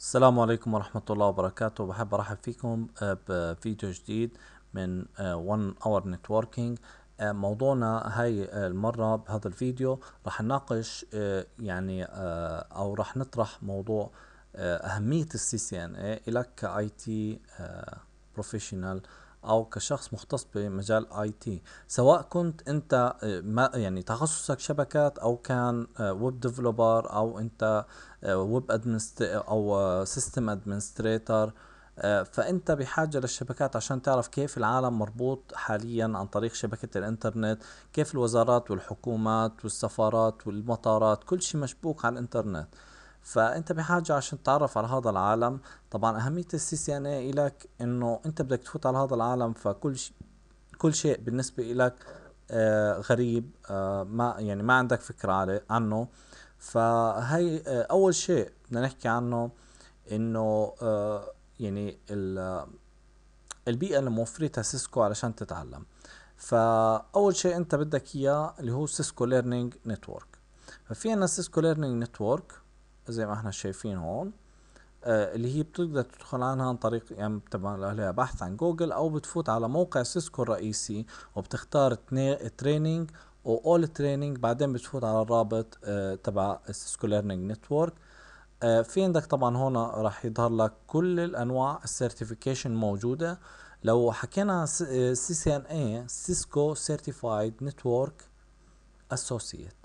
السلام عليكم ورحمة الله وبركاته بحب أرحب فيكم آه، بفيديو جديد من ون آه، Hour Networking آه، موضوعنا هاي المرة بهذا الفيديو رح نناقش يعني أو رح نطرح موضوع أهمية السي سي ان اي لك كاي تي بروفيشنال او كشخص مختص بمجال اي تي سواء كنت انت آه، ما يعني تخصصك شبكات او كان ويب آه، ديفلوبر او انت ويب آه، ادمنست او سيستم ادمنستريتر فانت بحاجه للشبكات عشان تعرف كيف العالم مربوط حاليا عن طريق شبكه الانترنت كيف الوزارات والحكومات والسفارات والمطارات كل شيء مشبوك على الانترنت فانت بحاجه عشان تتعرف على هذا العالم طبعا اهميه السي سي ان اي لك انه انت بدك تفوت على هذا العالم فكل شيء كل شيء بالنسبه لك آه غريب آه ما يعني ما عندك فكره عليه عنه فهي آه اول شيء بدنا نحكي عنه انه آه يعني البيئه اللي موفرتها سيسكو علشان تتعلم فاول شيء انت بدك اياه اللي هو سيسكو ليرنينج نتورك ففي عندنا سيسكو ليرنينج نتورك زي ما احنا شايفين هون آه اللي هي بتقدر تدخل عنها عن طريق يعني تبع لها بحث عن جوجل او بتفوت على موقع سيسكو الرئيسي وبتختار تريننج او اول تريننج بعدين بتفوت على الرابط آه تبع سيسكو ليرنينج نتورك آه في عندك طبعا هون راح يظهر لك كل الانواع السيرتيفيكيشن موجوده لو حكينا سي سي ان اي سيسكو سيرتيفايد نتورك اسوسييت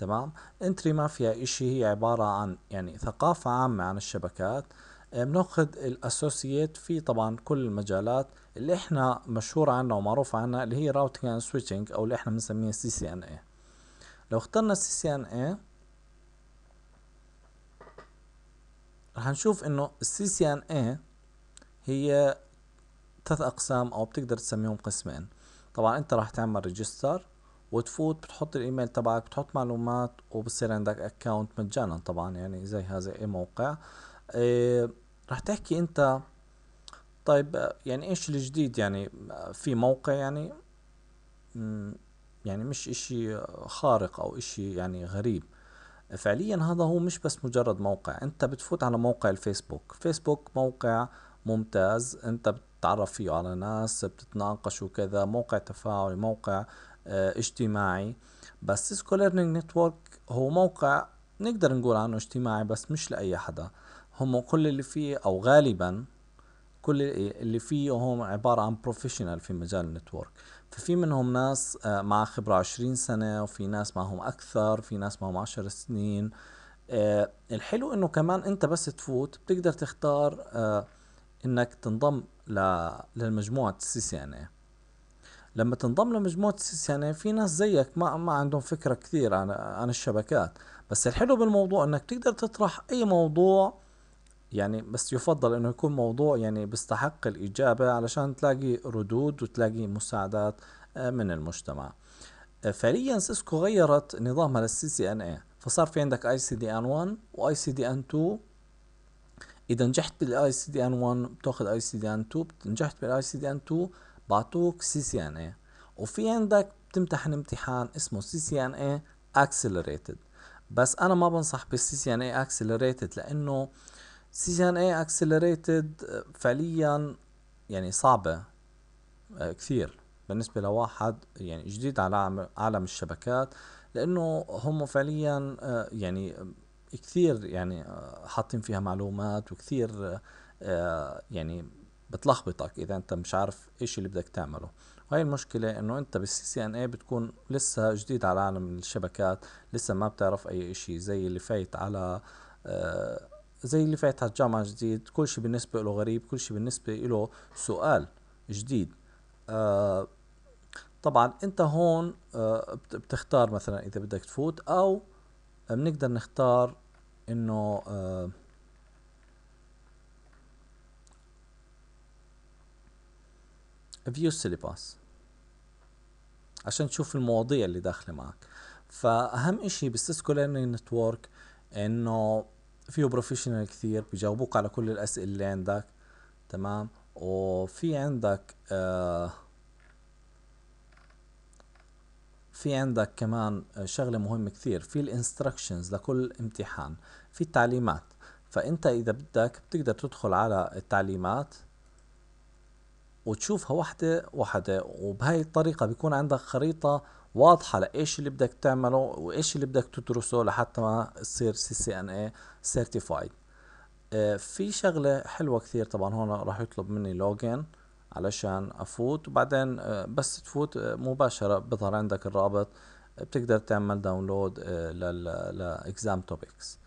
تمام انتري ما فيها اشي هي عبارة عن يعني ثقافة عامة عن الشبكات بناخذ الاسوسييت في طبعا كل المجالات اللي احنا مشهور عنها ومعروف عنها اللي هي راوتنج اند سويتشنج او اللي احنا بنسميها سي سي ان اي لو اخترنا سي سي ان اي رح نشوف انه السي سي ان اي هي ثلاث اقسام او بتقدر تسميهم قسمين طبعا انت راح تعمل ريجستر وتفوت بتحط الايميل تبعك بتحط معلومات وبصير عندك اكونت مجانا طبعا يعني زي هذا اي موقع إيه رح تحكي انت طيب يعني ايش الجديد يعني في موقع يعني يعني مش اشي خارق او اشي يعني غريب فعليا هذا هو مش بس مجرد موقع انت بتفوت على موقع الفيسبوك فيسبوك موقع ممتاز انت بتتعرف فيه على ناس بتتناقش وكذا موقع تفاعلي موقع آه، اجتماعي بس سيسكو ليرنينج نتورك هو موقع نقدر نقول عنه اجتماعي بس مش لأي حدا هم كل اللي فيه أو غالبا كل اللي فيه هم عبارة عن بروفيشنال في مجال النتورك ففي منهم ناس آه، مع خبرة عشرين سنة وفي ناس معهم أكثر في ناس معهم عشر سنين آه، الحلو انه كمان انت بس تفوت بتقدر تختار انك تنضم للمجموعة السي سي ان لما تنضم لمجموعة سيس يعني في ناس زيك ما ما عندهم فكرة كثير عن عن الشبكات بس الحلو بالموضوع انك تقدر تطرح اي موضوع يعني بس يفضل انه يكون موضوع يعني بيستحق الاجابة علشان تلاقي ردود وتلاقي مساعدات آه، من المجتمع آه، فعليا سيسكو غيرت نظامها للسي سي ان اي فصار في عندك اي سي دي ان 1 واي سي دي ان 2 اذا نجحت بالاي سي دي ان 1 بتاخذ اي سي دي ان 2 نجحت بالاي سي دي ان 2 بعطوك سي سي ان اي وفي عندك بتمتحن امتحان اسمه سي سي ان اي اكسلريتد بس انا ما بنصح بالسي سي ان اي اكسلريتد لانه سي سي ان اي اكسلريتد فعليا يعني صعبه آه، كثير بالنسبه لواحد يعني جديد على عالم الشبكات لانه هم فعليا آه، يعني كثير يعني آه، حاطين فيها معلومات وكثير يعني بتلخبطك اذا انت مش عارف ايش اللي بدك تعمله وهي المشكلة انه انت بالسي سي ان اي بتكون لسه جديد على عالم الشبكات لسه ما بتعرف اي اشي زي اللي فايت على آه زي اللي فايت على الجامعة جديد كل شيء بالنسبة له غريب كل شيء بالنسبة له سؤال جديد آه طبعا انت هون آه بتختار مثلا اذا بدك تفوت او بنقدر نختار انه آه، فيو syllabus عشان تشوف المواضيع اللي داخله معك فاهم اشي بالسيسكو ليرنينج نتورك انه فيه بروفيشنال كثير بيجاوبوك على كل الاسئله اللي عندك تمام وفي عندك آه، في عندك كمان شغله مهمه كثير في الانستركشنز لكل امتحان في التعليمات فانت اذا بدك بتقدر تدخل على التعليمات وتشوفها واحدة واحدة وبهاي الطريقة بيكون عندك خريطة واضحة لإيش اللي بدك تعمله وإيش اللي بدك تدرسه لحتى ما تصير سي سي ان اي سيرتيفايد في شغلة حلوة كثير طبعا هون راح يطلب مني لوجن علشان أفوت وبعدين آه، بس تفوت آه، مباشرة بظهر عندك الرابط آه، بتقدر تعمل داونلود لإكزام توبكس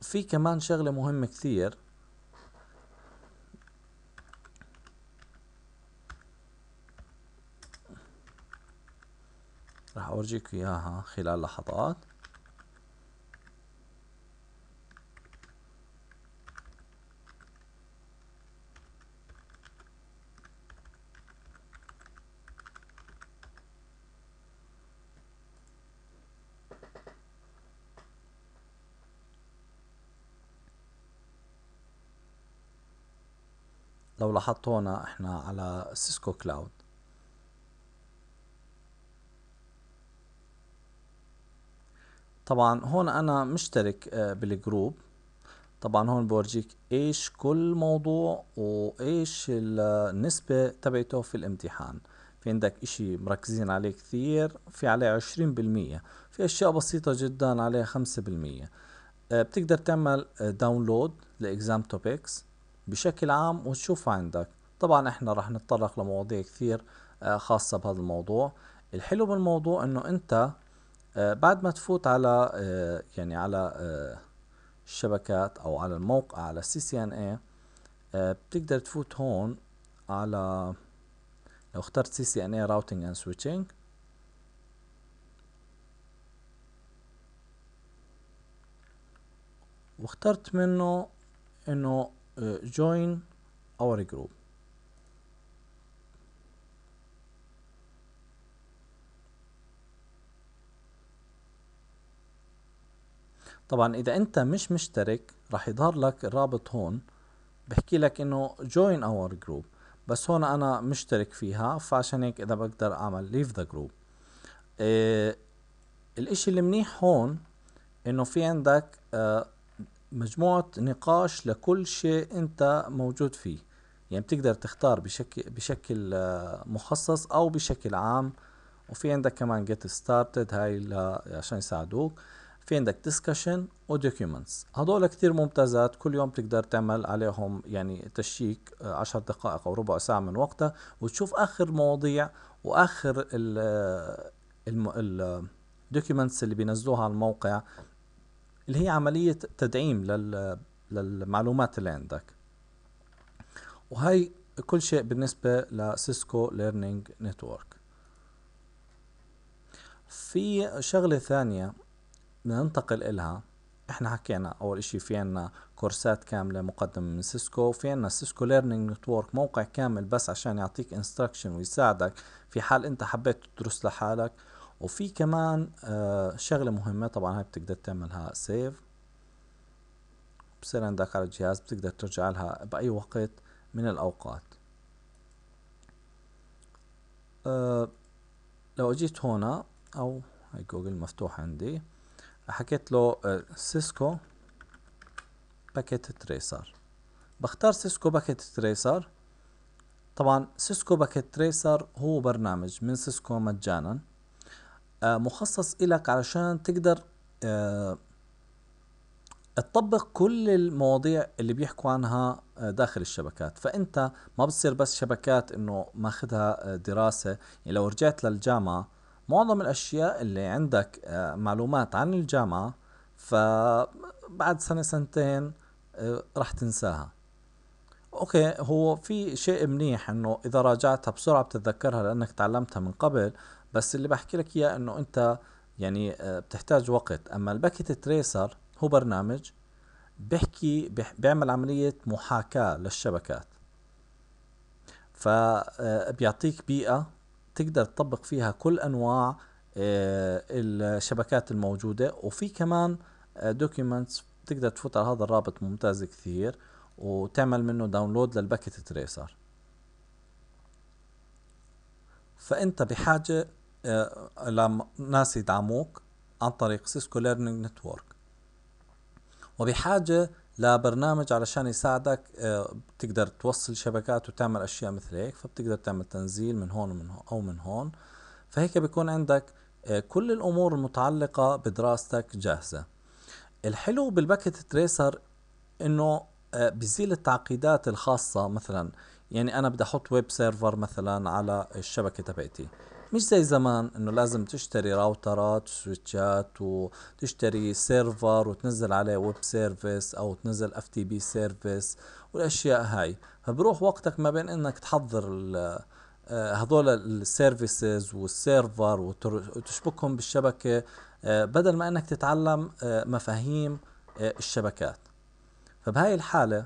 في كمان شغلة مهمة كثير أورجيك إياها خلال لحظات لو لاحظتونا احنا على سيسكو كلاود طبعا هون انا مشترك آه، بالجروب طبعا هون بورجيك ايش كل موضوع وايش النسبة تبعته في الامتحان في عندك اشي مركزين عليه كثير في عليه عشرين بالمية في اشياء بسيطة جدا عليه خمسة بالمية آه، بتقدر تعمل داونلود آه، لإكزام توبكس بشكل عام وتشوفها عندك طبعا احنا رح نتطرق لمواضيع كثير خاصة بهذا الموضوع الحلو بالموضوع انه انت آه، بعد ما تفوت على آه، يعني على آه، الشبكات او على الموقع على سي سي ان اي بتقدر تفوت هون على لو اخترت سي سي ان اي راوتنج اند سويتشنج واخترت منه انه جوين اور جروب طبعا اذا انت مش مشترك راح يظهر لك الرابط هون بحكي لك انه join our group بس هون انا مشترك فيها فعشان هيك اذا بقدر اعمل leave the group إيه الاشي المنيح هون انه في عندك آه مجموعة نقاش لكل شيء انت موجود فيه يعني بتقدر تختار بشكل بشكل آه، مخصص او بشكل عام وفي عندك كمان get started هاي عشان يساعدوك في عندك ديسكشن ودوكيومنتس هدول كتير ممتازات كل يوم بتقدر تعمل عليهم يعني تشيك 10 آه، دقائق او ربع ساعه من وقتها وتشوف اخر مواضيع واخر ال آه، الدوكيومنتس آه، اللي بينزلوها على الموقع اللي هي عمليه تدعيم لل للمعلومات اللي عندك وهي كل شيء بالنسبه لسيسكو ليرنينج نتورك في شغله ثانيه بدنا ننتقل إلها احنا حكينا اول اشي في عنا كورسات كاملة مقدمة من سيسكو في عنا سيسكو ليرنينج نتورك موقع كامل بس عشان يعطيك انستراكشن ويساعدك في حال انت حبيت تدرس لحالك وفي كمان آه شغلة مهمة طبعا هاي بتقدر تعملها سيف بصير عندك على الجهاز بتقدر ترجع لها بأي وقت من الأوقات آه لو اجيت هنا او هاي جوجل مفتوح عندي حكيت له آه، سيسكو باكيت تريسر بختار سيسكو باكيت تريسر طبعا سيسكو باكيت تريسر هو برنامج من سيسكو مجانا آه، مخصص لك علشان تقدر آه، تطبق كل المواضيع اللي بيحكوا عنها داخل الشبكات فأنت ما بتصير بس شبكات إنه ماخذها دراسة يعني لو رجعت للجامعة معظم الأشياء اللي عندك آه، معلومات عن الجامعة فبعد سنة سنتين آه، رح تنساها اوكي هو في شيء منيح انه اذا راجعتها بسرعه بتتذكرها لانك تعلمتها من قبل بس اللي بحكي لك اياه انه انت يعني آه، بتحتاج وقت اما الباكيت تريسر هو برنامج بيحكي بيعمل عمليه محاكاه للشبكات فبيعطيك بيئه تقدر تطبق فيها كل انواع آه، الشبكات الموجوده وفي كمان دوكيومنتس آه، بتقدر تفوت على هذا الرابط ممتاز كثير وتعمل منه داونلود للباكيت تريسر فانت بحاجه آه، لناس يدعموك عن طريق سيسكو ليرنينج نتورك وبحاجه لبرنامج علشان يساعدك آه، بتقدر توصل شبكات وتعمل اشياء مثل هيك فبتقدر تعمل تنزيل من هون ومن هون او من هون فهيك بيكون عندك آه، كل الامور المتعلقه بدراستك جاهزه الحلو بالباكت تريسر انه آه، بزيل التعقيدات الخاصه مثلا يعني انا بدي احط ويب سيرفر مثلا على الشبكه تبعتي مش زي زمان انه لازم تشتري راوترات وسويتشات وتشتري سيرفر وتنزل عليه ويب سيرفيس او تنزل اف تي بي سيرفيس والاشياء هاي فبروح وقتك ما بين انك تحضر آه، هذول السيرفيسز والسيرفر وتشبكهم بالشبكة آه، بدل ما انك تتعلم آه، مفاهيم الشبكات فبهاي الحالة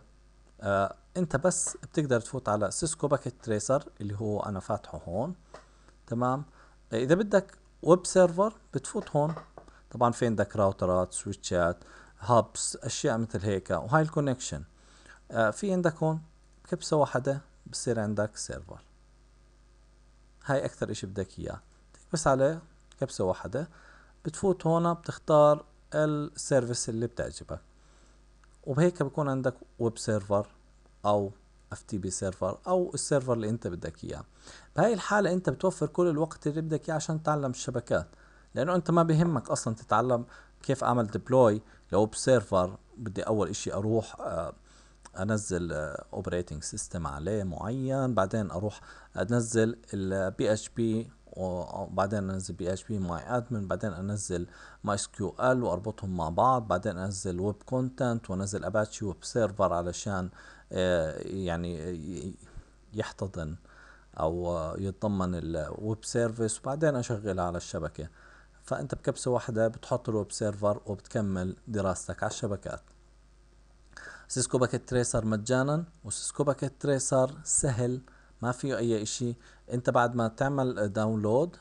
انت بس بتقدر تفوت على سيسكو باكيت تريسر اللي هو انا فاتحه هون تمام اذا بدك ويب سيرفر بتفوت هون طبعا في عندك راوترات سويتشات هابس اشياء مثل هيك وهاي الكونكشن آه، في عندك هون كبسه واحده بصير عندك سيرفر هاي اكثر اشي بدك اياه بس عليه كبسه واحده بتفوت هون بتختار السيرفيس اللي بتعجبك وبهيك بكون عندك ويب سيرفر او اف تي بي سيرفر او السيرفر اللي انت بدك اياه بهاي الحاله انت بتوفر كل الوقت اللي بدك اياه عشان تتعلم الشبكات لانه انت ما بهمك اصلا تتعلم كيف اعمل ديبلوي لوب سيرفر بدي اول اشي اروح آه، انزل اوبريتنج آه، سيستم عليه معين بعدين اروح انزل البي اتش بي وبعدين انزل بي اتش بي ماي ادمن بعدين انزل ماي اس كيو ال واربطهم مع بعض بعدين انزل ويب كونتنت وانزل اباتشي ويب سيرفر علشان آه، يعني آه، يحتضن او يتضمن الويب سيرفيس وبعدين اشغلها على الشبكه فانت بكبسه واحده بتحط الويب سيرفر وبتكمل دراستك على الشبكات سيسكو باكيت تريسر مجانا وسيسكو باكيت تريسر سهل ما فيه اي اشي انت بعد ما تعمل داونلود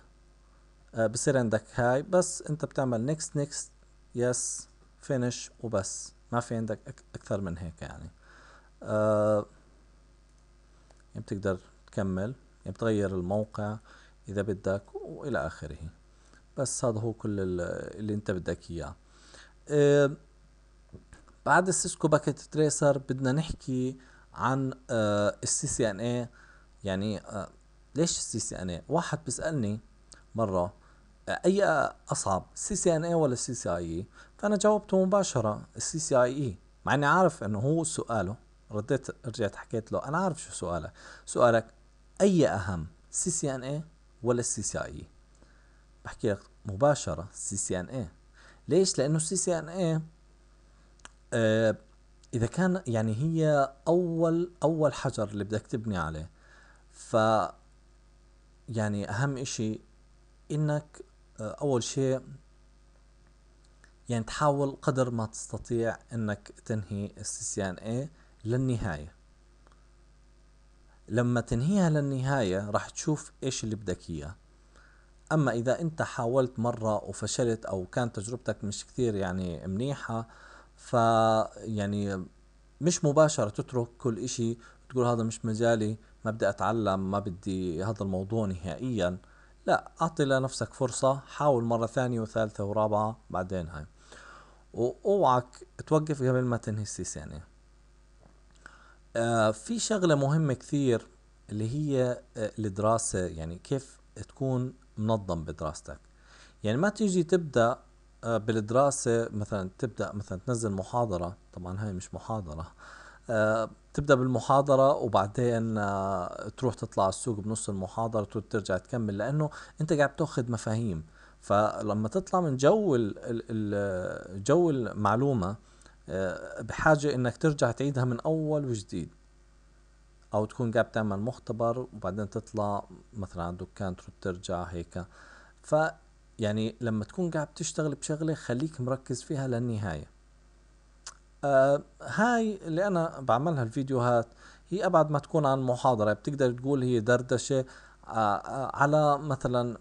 آه، بصير عندك هاي بس انت بتعمل نيكست نيكست يس فينش وبس ما في عندك اكثر من هيك يعني آه يعني بتقدر تكمل يعني بتغير الموقع إذا بدك وإلى آخره بس هذا هو كل اللي أنت بدك إياه آه، بعد السيسكو باكيت تريسر بدنا نحكي عن آه، السي سي ان اي يعني آه، ليش السي سي ان اي واحد بيسالني مره اي اصعب سي سي ان اي ولا سي سي اي اي فانا جاوبته مباشره السي سي اي اي مع اني عارف انه هو سؤاله رديت رجعت حكيت له انا عارف شو سؤالك سؤالك اي اهم سي سي ان اي ولا سي سي اي بحكي لك مباشرة سي سي ان اي ليش لانه السي سي ان اي آه، اذا كان يعني هي اول اول حجر اللي بدك تبني عليه ف يعني اهم اشي انك آه، اول شيء يعني تحاول قدر ما تستطيع انك تنهي السي سي ان اي للنهاية لما تنهيها للنهاية راح تشوف ايش اللي بدك اياه اما اذا انت حاولت مرة وفشلت او كان تجربتك مش كثير يعني منيحة ف يعني مش مباشرة تترك كل اشي تقول هذا مش مجالي ما بدي اتعلم ما بدي هذا الموضوع نهائيا لا اعطي لنفسك فرصة حاول مرة ثانية وثالثة ورابعة بعدين هاي واوعك توقف قبل ما تنهي السيسانية آه في شغله مهمه كثير اللي هي آه، الدراسه يعني كيف تكون منظم بدراستك يعني ما تيجي تبدا آه، بالدراسه مثلا تبدا مثلا تنزل محاضره طبعا هاي مش محاضره آه، تبدا بالمحاضره وبعدين تروح تطلع السوق بنص المحاضره وترجع تكمل لانه انت قاعد تاخذ مفاهيم فلما تطلع من جو جو المعلومه آه، بحاجة انك ترجع تعيدها من اول وجديد او تكون قاعد بتعمل مختبر وبعدين تطلع مثلا على الدكان ترد ترجع هيك ف يعني لما تكون قاعد تشتغل بشغلة خليك مركز فيها للنهاية آه هاي اللي انا بعملها الفيديوهات هي ابعد ما تكون عن محاضرة بتقدر تقول هي دردشة آه, آه، على مثلا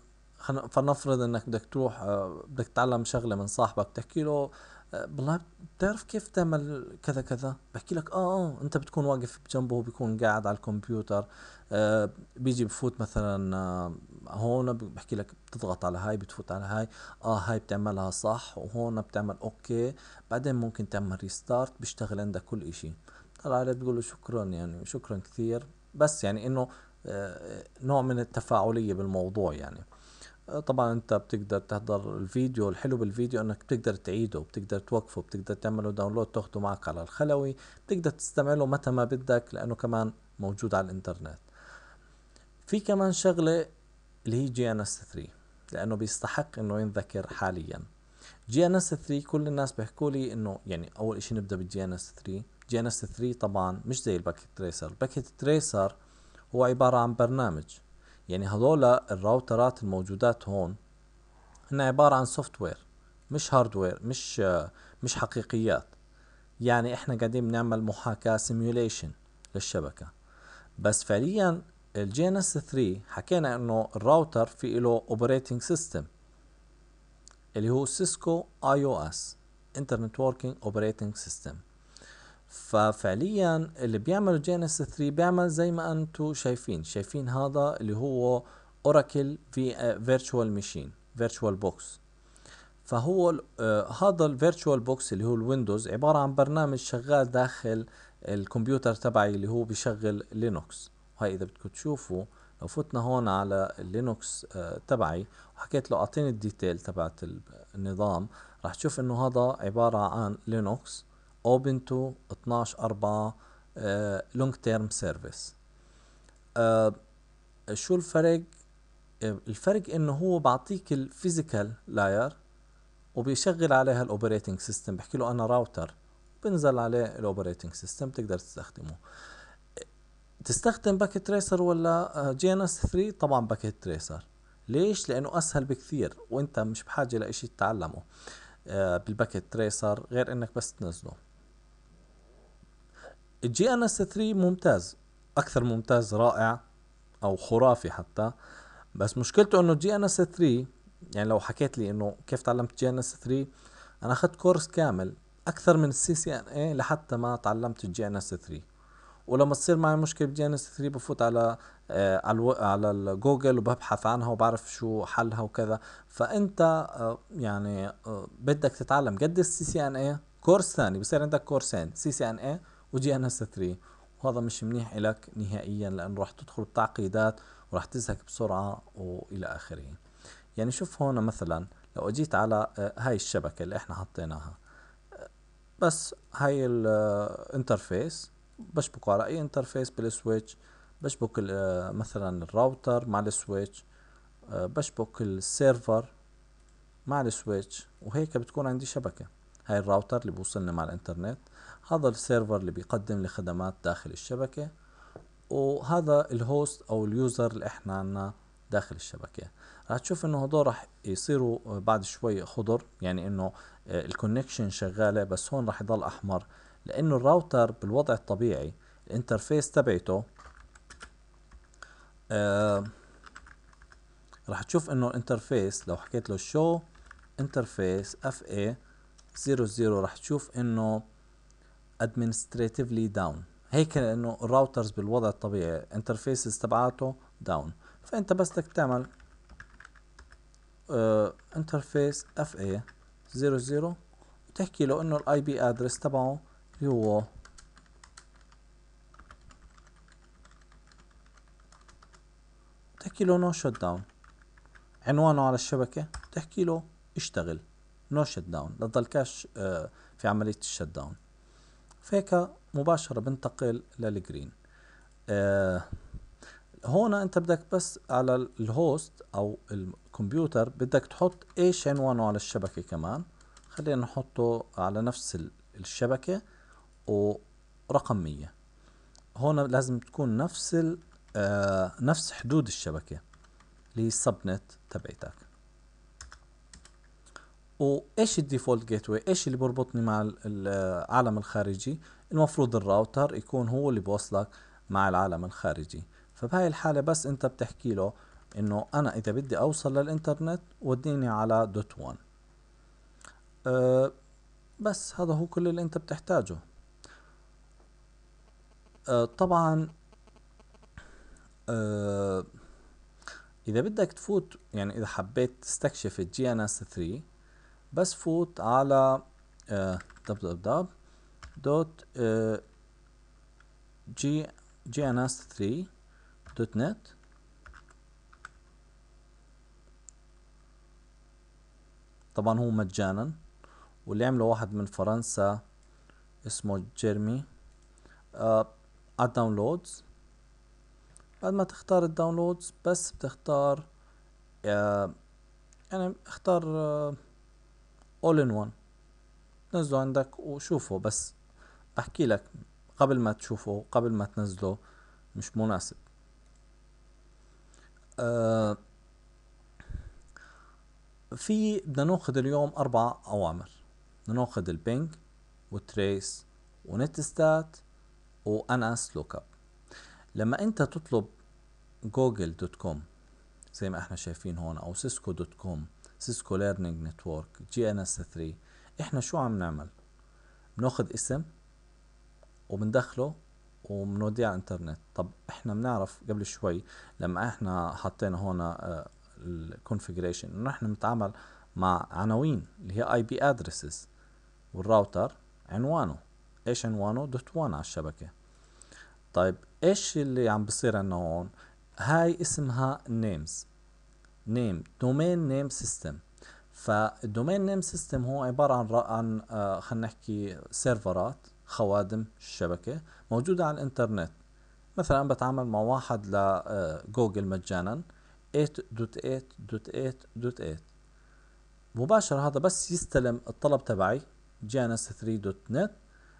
فلنفرض انك بدك تروح آه، بدك تتعلم شغله من صاحبك تحكي له بالله بتعرف كيف تعمل كذا كذا بحكي لك اه اه انت بتكون واقف بجنبه بيكون قاعد على الكمبيوتر آه بيجي بفوت مثلا آه هون بحكي لك بتضغط على هاي بتفوت على هاي اه هاي بتعملها صح وهون بتعمل اوكي بعدين ممكن تعمل ريستارت بيشتغل عندك كل اشي طلع عليه بتقول له شكرا يعني شكرا كثير بس يعني انه آه نوع من التفاعلية بالموضوع يعني طبعا انت بتقدر تحضر الفيديو الحلو بالفيديو انك بتقدر تعيده بتقدر توقفه بتقدر تعمله داونلود تاخده معك على الخلوي بتقدر تستمع له متى ما بدك لانه كمان موجود على الانترنت في كمان شغلة اللي هي جي ان اس 3 لانه بيستحق انه ينذكر حاليا جي ان اس 3 كل الناس بيحكوا لي انه يعني اول شيء نبدا بالجي ان اس 3 جي ان اس 3 طبعا مش زي الباكيت تريسر الباكيت تريسر هو عبارة عن برنامج يعني هذول الراوترات الموجودات هون هن عبارة عن سوفت وير مش هاردوير مش مش حقيقيات يعني احنا قاعدين بنعمل محاكاة سيميوليشن للشبكة بس فعليا الجي ان اس 3 حكينا انه الراوتر في له اوبريتنج سيستم اللي هو سيسكو اي او اس انترنت وركينج اوبريتنج سيستم ففعليا اللي بيعمل جينيس اس 3 بيعمل زي ما انتم شايفين شايفين هذا اللي هو اوراكل في فيرتشوال ماشين فيرتشوال بوكس فهو آه، هذا الفيرتشوال بوكس اللي هو الويندوز عبارة عن برنامج شغال داخل الكمبيوتر تبعي اللي هو بيشغل لينوكس وهي اذا بدكم تشوفوا لو فتنا هون على اللينوكس آه، تبعي وحكيت له اعطيني الديتيل تبعت النظام راح تشوف انه هذا عبارة عن لينوكس اوبن تو 12 4 لونج تيرم سيرفيس شو الفرق آه، الفرق انه هو بعطيك الفيزيكال لاير وبيشغل عليها الاوبريتنج سيستم بحكي له انا راوتر بنزل عليه الاوبريتنج سيستم تقدر تستخدمه تستخدم باكيت تريسر ولا جي ان اس 3 طبعا باكيت تريسر ليش لانه اسهل بكثير وانت مش بحاجه لاشي تتعلمه آه، بالباكيت تريسر غير انك بس تنزله الجي ان اس 3 ممتاز اكثر ممتاز رائع او خرافي حتى بس مشكلته انه جي ان اس 3 يعني لو حكيت لي انه كيف تعلمت جي ان اس 3 انا اخذت كورس كامل اكثر من السي سي ان اي لحتى ما تعلمت الجي ان اس 3 ولما تصير معي مشكله بجي ان اس 3 بفوت على آه، على على الجوجل وببحث عنها وبعرف شو حلها وكذا فانت آه، يعني آه، بدك تتعلم قد السي سي ان اي كورس ثاني بصير عندك كورسين سي سي ان اي وجي انا ستري وهذا مش منيح إلك نهائيا لأنه راح تدخل بتعقيدات وراح تزهق بسرعة وإلى آخره يعني شوف هون مثلا لو أجيت على آه، هاي الشبكة اللي إحنا حطيناها آه، بس هاي الانترفيس آه، بشبك على أي انترفيس بالسويتش بشبك مثلا الراوتر مع السويتش بشبك السيرفر مع السويتش وهيك بتكون عندي شبكه هاي الراوتر اللي بوصلنا مع الانترنت هذا السيرفر اللي بيقدم لي خدمات داخل الشبكة وهذا الهوست او اليوزر اللي احنا عنا داخل الشبكة رح تشوف انه هدول رح يصيروا بعد شوي خضر يعني انه آه، الكونكشن شغالة بس هون رح يضل احمر لانه الراوتر بالوضع الطبيعي الانترفيس تبعته آه، راح رح تشوف انه الانترفيس لو حكيت له شو انترفيس اف اي 00 0 راح تشوف انه administratively down هيك انه الراوترز بالوضع الطبيعي انترفيسز تبعاته داون فانت بس بدك تعمل انترفيس اف اي 00 وتحكي له انه الاي بي ادرس تبعه اللي هو تحكي له نو شوت داون عنوانه على الشبكة تحكي له اشتغل نو شت داون لتضل كاش في عملية الشت داون فهيك مباشرة بنتقل للجرين آه، هون انت بدك بس على الهوست او الكمبيوتر بدك تحط ايش عنوانه على الشبكة كمان خلينا نحطه على نفس الشبكة ورقم 100 هون لازم تكون نفس آه، نفس حدود الشبكة اللي هي السبنت تبعتك وايش الديفولت جيت واي ايش اللي بربطني مع العالم الخارجي المفروض الراوتر يكون هو اللي بوصلك مع العالم الخارجي فبهاي الحالة بس انت بتحكي له انه انا اذا بدي اوصل للانترنت وديني على دوت وان أه بس هذا هو كل اللي انت بتحتاجه أه طبعا أه اذا بدك تفوت يعني اذا حبيت تستكشف الجي ان اس 3 بس فوت على آه، www دوت آه، جي جي ان اس 3 دوت نت طبعا هو مجانا واللي عمله واحد من فرنسا اسمه جيرمي على آه، الداونلودز بعد ما تختار الداونلودز بس بتختار يعني اختار اول ان وان تنزله عندك وشوفه بس بحكي لك قبل ما تشوفه قبل ما تنزله مش مناسب آه، في بدنا ناخذ اليوم اربع اوامر بدنا ناخذ البينج وتريس ونت ستات وانس لوك اب لما انت تطلب جوجل دوت كوم زي ما احنا شايفين هون او سيسكو دوت كوم سيسكو ليرنينج نتورك جي ان اس 3 احنا شو عم نعمل بناخد اسم وبندخله وبنوديه على الانترنت طب احنا بنعرف قبل شوي لما احنا حطينا هون آه، الكونفيجريشن انه احنا بنتعامل مع عناوين اللي هي اي بي ادرسز والراوتر عنوانه ايش عنوانه دوت 1 على الشبكه طيب ايش اللي عم بصير عندنا هون هاي اسمها نيمز نيم دومين نيم سيستم فالدومين نيم سيستم هو عبارة عن عن آه، خلينا نحكي سيرفرات خوادم الشبكة موجودة على الإنترنت مثلا بتعامل مع واحد لجوجل آه، مجانا 8.8.8.8 مباشرة هذا بس يستلم الطلب تبعي جانس 3.net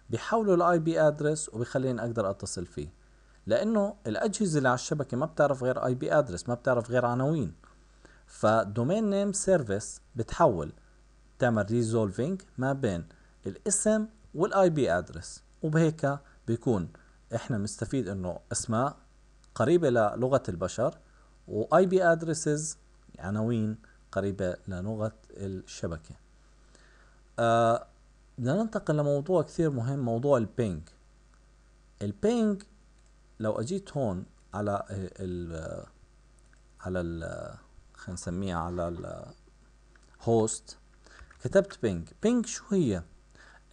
بيحوله الاي بي ادرس وبيخليني اقدر اتصل فيه لانه الاجهزه اللي على الشبكه ما بتعرف غير اي بي ادرس ما بتعرف غير عناوين فدومين نيم سيرفيس بتحول تعمل ريزولفينج ما بين الاسم والاي بي ادرس وبهيك بيكون احنا مستفيد انه اسماء قريبه للغه البشر واي بي ادرسز عناوين قريبه للغه الشبكه آه بدنا ننتقل لموضوع كثير مهم موضوع البينج البينج لو اجيت هون على ال على ال خلينا نسميها على الهوست كتبت بينج بينج شو هي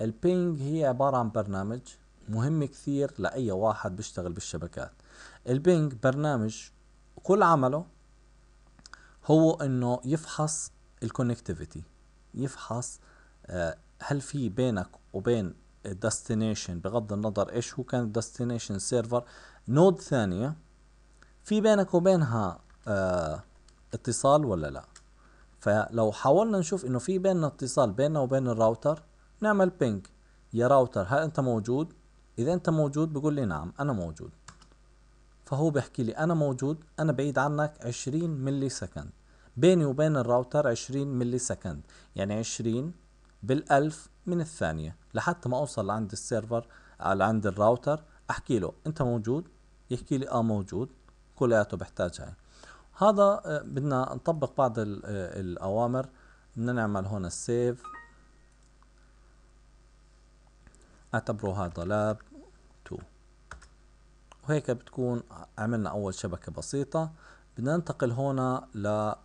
البينج هي عبارة عن برنامج مهم كثير لأي واحد بيشتغل بالشبكات البينج برنامج كل عمله هو انه يفحص الكونكتيفيتي يفحص آه، هل في بينك وبين الدستنيشن بغض النظر ايش هو كان الدستنيشن سيرفر نود ثانية في بينك وبينها آه اتصال ولا لا فلو حاولنا نشوف انه في بيننا اتصال بيننا وبين الراوتر نعمل بينج يا راوتر هل انت موجود اذا انت موجود بقول لي نعم انا موجود فهو بيحكي لي انا موجود انا بعيد عنك 20 ملي سكند بيني وبين الراوتر 20 ملي سكند يعني 20 بالألف من الثانية لحتى ما أوصل لعند السيرفر على عند الراوتر أحكي له أنت موجود يحكي لي آه موجود كلياته بحتاج هاي هذا آه، بدنا نطبق بعض آه، الأوامر بدنا نعمل هون السيف اعتبروا هذا لاب 2 وهيك بتكون عملنا أول شبكة بسيطة بدنا ننتقل هون ل آه،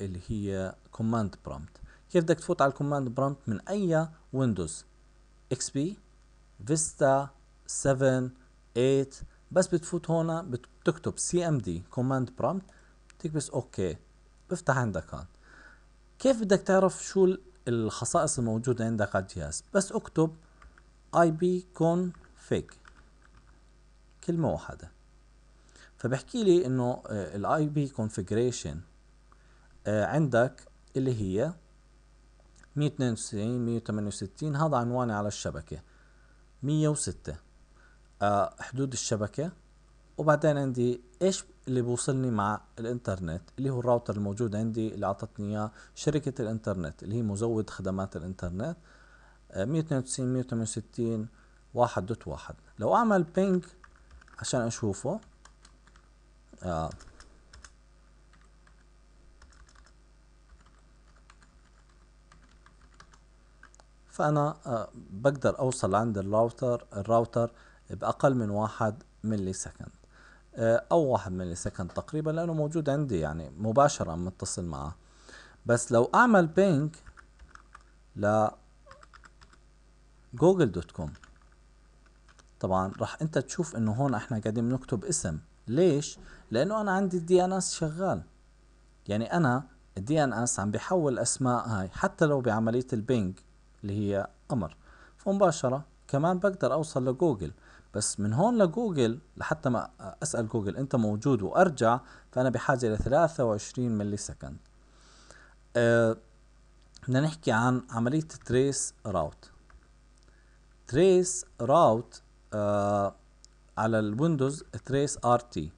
اللي هي كوماند برومت كيف بدك تفوت على الكوماند برومت من أي ويندوز اكس بي فيستا 7 8 بس بتفوت هون بتكتب سي ام دي كوماند بتكبس اوكي بفتح عندك هون كيف بدك تعرف شو الخصائص الموجودة عندك على الجهاز بس اكتب ip config كلمة واحدة فبحكي لي انه آه، الاي بي configuration آه، عندك اللي هي 192 168 هذا عنواني على الشبكة 106 آه، حدود الشبكة وبعدين عندي ايش اللي بوصلني مع الانترنت اللي هو الراوتر الموجود عندي اللي اعطتني اياه شركه الانترنت اللي هي مزود خدمات الانترنت 192 آه، 168 واحد دوت واحد لو اعمل بينج عشان اشوفه آه. فانا آه بقدر اوصل عند الراوتر الراوتر باقل من واحد ملي سكند آه، او واحد ملي سكند تقريبا لانه موجود عندي يعني مباشرة متصل معه بس لو اعمل بينج ل جوجل دوت كوم طبعا راح انت تشوف انه هون احنا قاعدين بنكتب اسم ليش لانه انا عندي الدي ان اس شغال يعني انا الدي ان اس عم بيحول اسماء هاي حتى لو بعملية البينج اللي هي امر فمباشرة كمان بقدر اوصل لجوجل بس من هون لجوجل لحتى ما أسأل جوجل أنت موجود وأرجع فأنا بحاجة ل 23 ملي سكند أه بدنا نحكي عن عملية تريس راوت تريس راوت على الويندوز تريس ار تي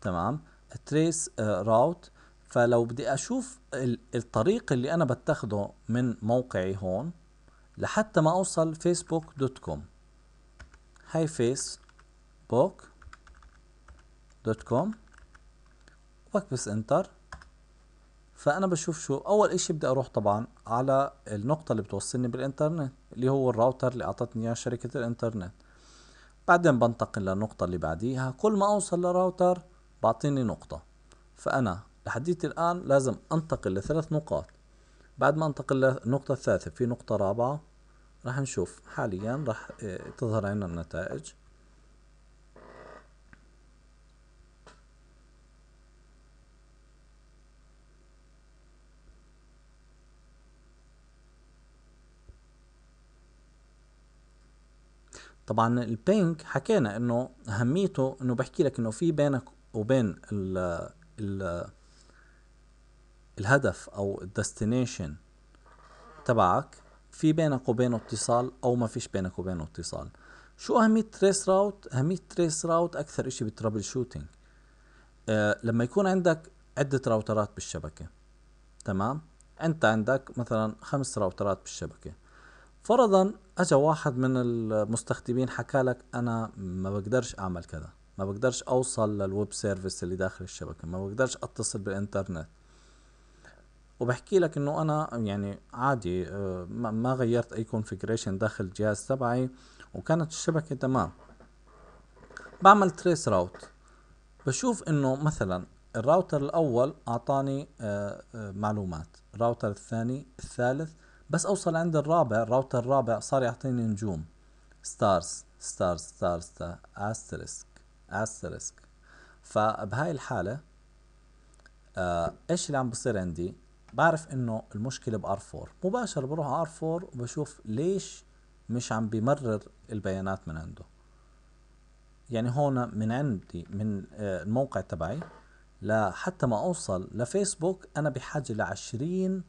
تمام تريس راوت آه، فلو بدي أشوف الطريق اللي أنا بتخذه من موقعي هون لحتى ما أوصل فيسبوك دوت كوم هاي فيسبوك دوت كوم وبكبس انتر فأنا بشوف شو أول إشي بدي أروح طبعا على النقطة اللي بتوصلني بالإنترنت اللي هو الراوتر اللي أعطتني إياه شركة الإنترنت بعدين بنتقل للنقطة اللي بعديها كل ما أوصل لراوتر بعطيني نقطة فأنا تحديتي الآن لازم أنتقل لثلاث نقاط بعد ما أنتقل للنقطة الثالثة في نقطة رابعة راح نشوف حاليا راح آه، تظهر عنا النتائج طبعا البينك حكينا انه اهميته انه بحكي لك انه في بينك وبين ال ال الهدف او الديستنيشن تبعك في بينك وبينه اتصال او ما فيش بينك وبينه اتصال شو اهميه تريس راوت اهميه تريس راوت اكثر شيء بالترابل شوتينج أه لما يكون عندك عده راوترات بالشبكه تمام انت عندك مثلا خمس راوترات بالشبكه فرضا اجى واحد من المستخدمين حكى لك انا ما بقدرش اعمل كذا ما بقدرش اوصل للويب سيرفيس اللي داخل الشبكه ما بقدرش اتصل بالانترنت وبحكي لك انه انا يعني عادي آه، ما غيرت اي كونفيجريشن داخل الجهاز تبعي وكانت الشبكة تمام بعمل تريس راوت بشوف انه مثلا الراوتر الاول اعطاني آه، آه، معلومات الراوتر الثاني الثالث بس اوصل عند الرابع الراوتر الرابع صار يعطيني نجوم ستارز ستارز ستارز استرسك استرسك فبهاي الحالة ايش اللي عم بصير عندي بعرف انه المشكله بار 4 مباشر بروح ار 4 وبشوف ليش مش عم بمرر البيانات من عنده يعني هون من عندي من آه، الموقع تبعي لحتى ما اوصل لفيسبوك انا بحاجه ل 20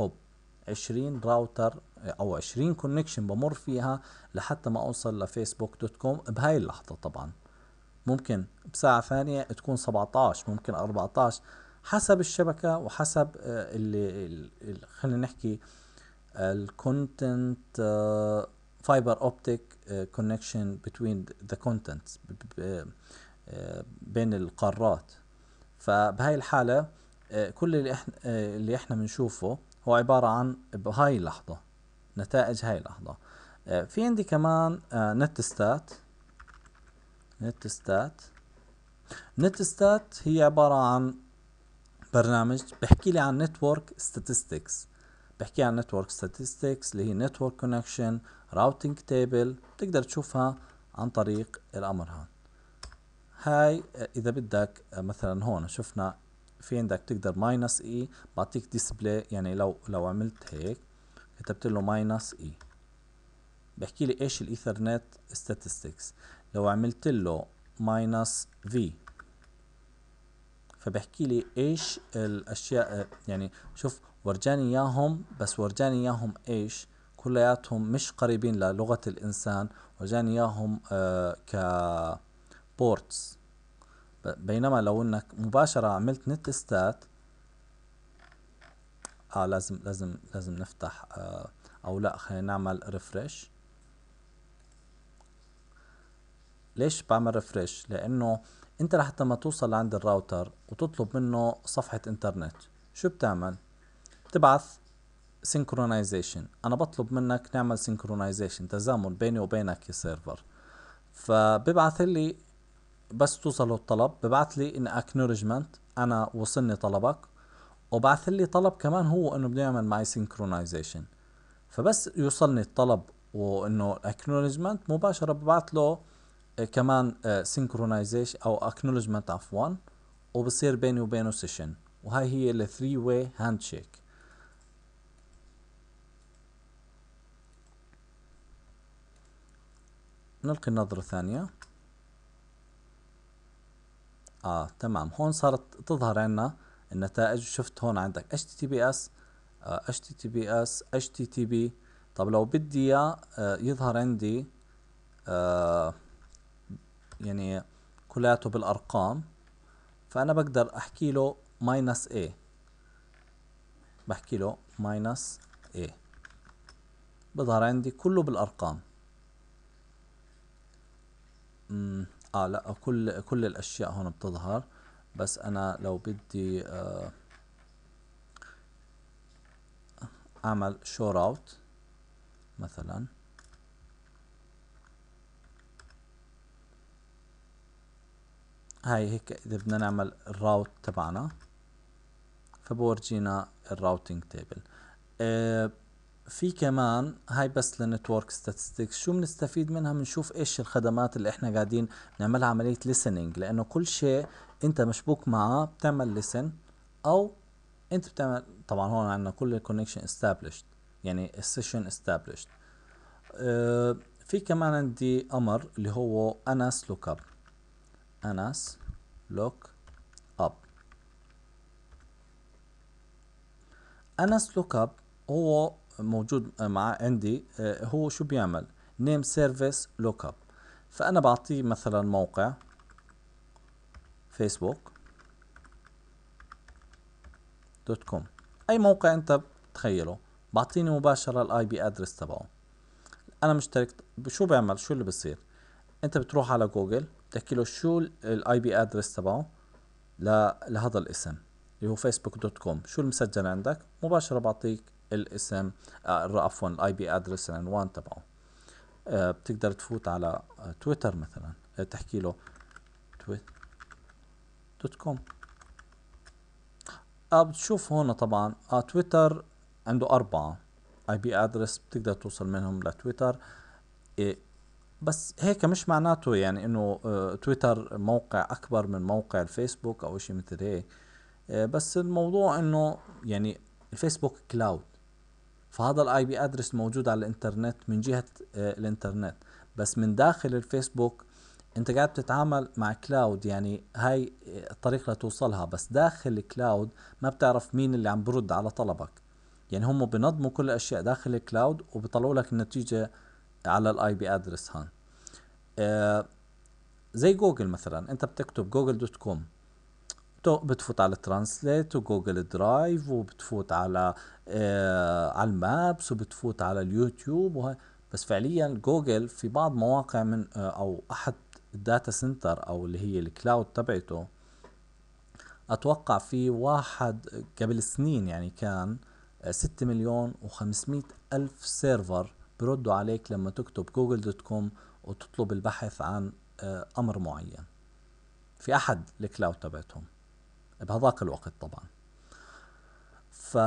هوب 20 راوتر آه، او 20 كونكشن بمر فيها لحتى ما اوصل لفيسبوك دوت كوم بهاي اللحظه طبعا ممكن بساعه ثانيه تكون 17 ممكن 14 حسب الشبكه وحسب آه، اللي خلينا نحكي الكونتنت فايبر اوبتيك كونكشن بتوين ذا كونتنتس بين القارات فبهاي الحاله آه، كل اللي احنا آه، اللي احنا بنشوفه هو عباره عن بهاي اللحظه نتائج هاي اللحظه في عندي كمان نت ستات نت ستات نت ستات هي عباره عن برنامج بحكي لي عن نتورك ستاتستكس بحكي عن نتورك ستاتستكس اللي هي نتورك كونكشن راوتينج تيبل بتقدر تشوفها عن طريق الامر هون هاي اذا بدك مثلا هون شفنا في عندك تقدر ماينس اي e، بعطيك ديسبلاي يعني لو لو عملت هيك كتبت له ماينس اي بحكي لي ايش الايثرنت ستاتستكس لو عملت له ماينس في فبحكي لي ايش الاشياء يعني شوف ورجاني اياهم بس ورجاني اياهم ايش كلياتهم مش قريبين للغة الانسان ورجاني اياهم آه كبورتس بينما لو انك مباشرة عملت نت ستات اه لازم لازم لازم نفتح آه او لا خلينا نعمل ريفرش ليش بعمل ريفرش لانه انت لحتى ما توصل لعند الراوتر وتطلب منه صفحة انترنت شو بتعمل بتبعث سينكرونايزيشن انا بطلب منك نعمل سينكرونايزيشن تزامن بيني وبينك يا سيرفر فببعث لي بس توصلوا الطلب ببعث لي ان اكنولجمنت انا وصلني طلبك وبعث لي طلب كمان هو انه بده يعمل معي سينكرونايزيشن فبس يوصلني الطلب وانه اكنولجمنت مباشرة ببعث له كمان سينكرونايزيشن آه، او اكنولجمنت عفوا وبصير بيني وبينه سيشن وهاي هي الثري واي هاند شيك نلقي نظرة ثانية اه تمام هون صارت تظهر عنا النتائج شفت هون عندك HTTPS آه، HTTPS HTTP طب لو بدي اياه آه، يظهر عندي آه يعني كلاته بالأرقام فأنا بقدر أحكي له ماينس A بحكي له ماينس A بظهر عندي كله بالأرقام مم. آه لا كل كل الأشياء هون بتظهر بس أنا لو بدي آه أعمل شور اوت مثلا هاي هيك إذا بدنا نعمل الراوت تبعنا فبورجينا الراوتينج آه، تيبل في كمان هاي بس للنتورك ستاتستكس شو بنستفيد منها بنشوف ايش الخدمات اللي احنا قاعدين نعملها عمليه listening لانه كل شيء انت مشبوك معاه بتعمل لسن او انت بتعمل طبعا هون عندنا كل الكونكشن established يعني السيشن established آه، في كمان عندي امر اللي هو انس لوك اب أنس لوك أب أنس لوك أب هو موجود مع عندي آه، هو شو بيعمل نيم سيرفيس لوك أب فأنا بعطيه مثلا موقع فيسبوك دوت كوم أي موقع أنت بتخيله بعطيني مباشرة الاي بي ادرس تبعه أنا مشترك شو بعمل شو اللي بصير أنت بتروح على جوجل بتحكي له شو الاي بي ادرس تبعه لهذا الاسم اللي هو فيسبوك دوت كوم شو المسجل عندك مباشره بعطيك الاسم آه، عفوا الاي بي ادرس العنوان تبعه آه، بتقدر تفوت على تويتر آه، مثلا تحكي له تويت دوت كوم آه بتشوف هون طبعا آه تويتر عنده أربعة اي بي ادرس بتقدر توصل منهم لتويتر إيه، بس هيك مش معناته يعني انه آه، تويتر موقع اكبر من موقع الفيسبوك او شيء مثل هيك آه، بس الموضوع انه يعني الفيسبوك كلاود فهذا الاي بي ادرس موجود على الانترنت من جهه آه، الانترنت بس من داخل الفيسبوك انت قاعد بتتعامل مع كلاود يعني هاي الطريقه لتوصلها بس داخل الكلاود ما بتعرف مين اللي عم برد على طلبك يعني هم بنظموا كل الاشياء داخل الكلاود وبيطلعوا لك النتيجه على الاي بي ادرس هان آه، زي جوجل مثلا انت بتكتب جوجل دوت كوم بتفوت على ترانسليت وجوجل درايف وبتفوت على آه على المابس وبتفوت على اليوتيوب وهي بس فعليا جوجل في بعض مواقع من آه او احد الداتا سنتر او اللي هي الكلاود تبعته اتوقع في واحد قبل سنين يعني كان آه، ستة مليون وخمسمائة الف سيرفر بردوا عليك لما تكتب جوجل دوت كوم وتطلب البحث عن آه، أمر معين في أحد الكلاود تبعتهم بهذاك الوقت طبعا ف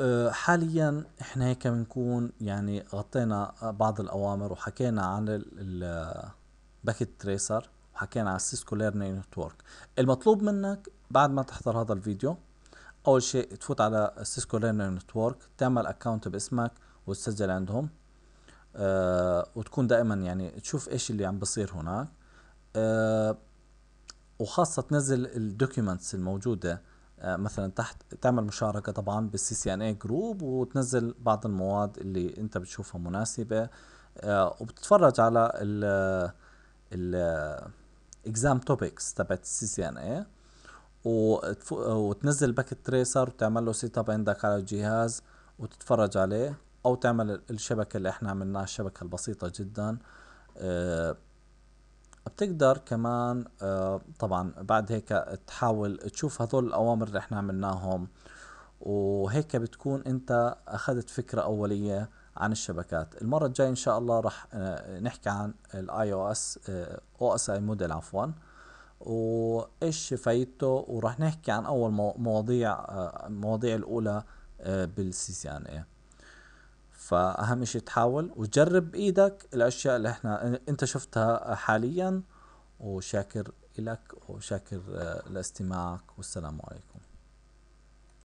آه، حاليا احنا هيك بنكون يعني غطينا بعض الاوامر وحكينا عن الباكيت تريسر وحكينا عن السيسكو ليرنينج نتورك المطلوب منك بعد ما تحضر هذا الفيديو اول شيء تفوت على السيسكو ليرنينج نتورك تعمل اكونت باسمك وتسجل عندهم آه، وتكون دائما يعني تشوف ايش اللي عم بصير هناك آه، وخاصة تنزل الدوكيومنتس الموجودة آه، مثلا تحت تعمل مشاركة طبعا بالسي سي ان اي جروب وتنزل بعض المواد اللي انت بتشوفها مناسبة وبتتفرج على ال ال exam topics تبعت السي سي ان اي وتنزل باكت تريسر وتعمل له سيت اب عندك على الجهاز وتتفرج عليه او تعمل الشبكه اللي احنا عملناها الشبكه البسيطه جدا آه، بتقدر كمان آه، طبعا بعد هيك تحاول تشوف هذول الاوامر اللي احنا عملناهم وهيك بتكون انت اخذت فكره اوليه عن الشبكات المرة الجاية ان شاء الله رح آه، نحكي عن الاي او اس او اس اي موديل عفوا وايش فايدته ورح نحكي عن اول مواضيع المواضيع الاولى بالسي سي ان اي فاهم شيء تحاول وجرب بايدك الاشياء اللي احنا انت شفتها حاليا وشاكر لك وشاكر آه، لاستماعك والسلام عليكم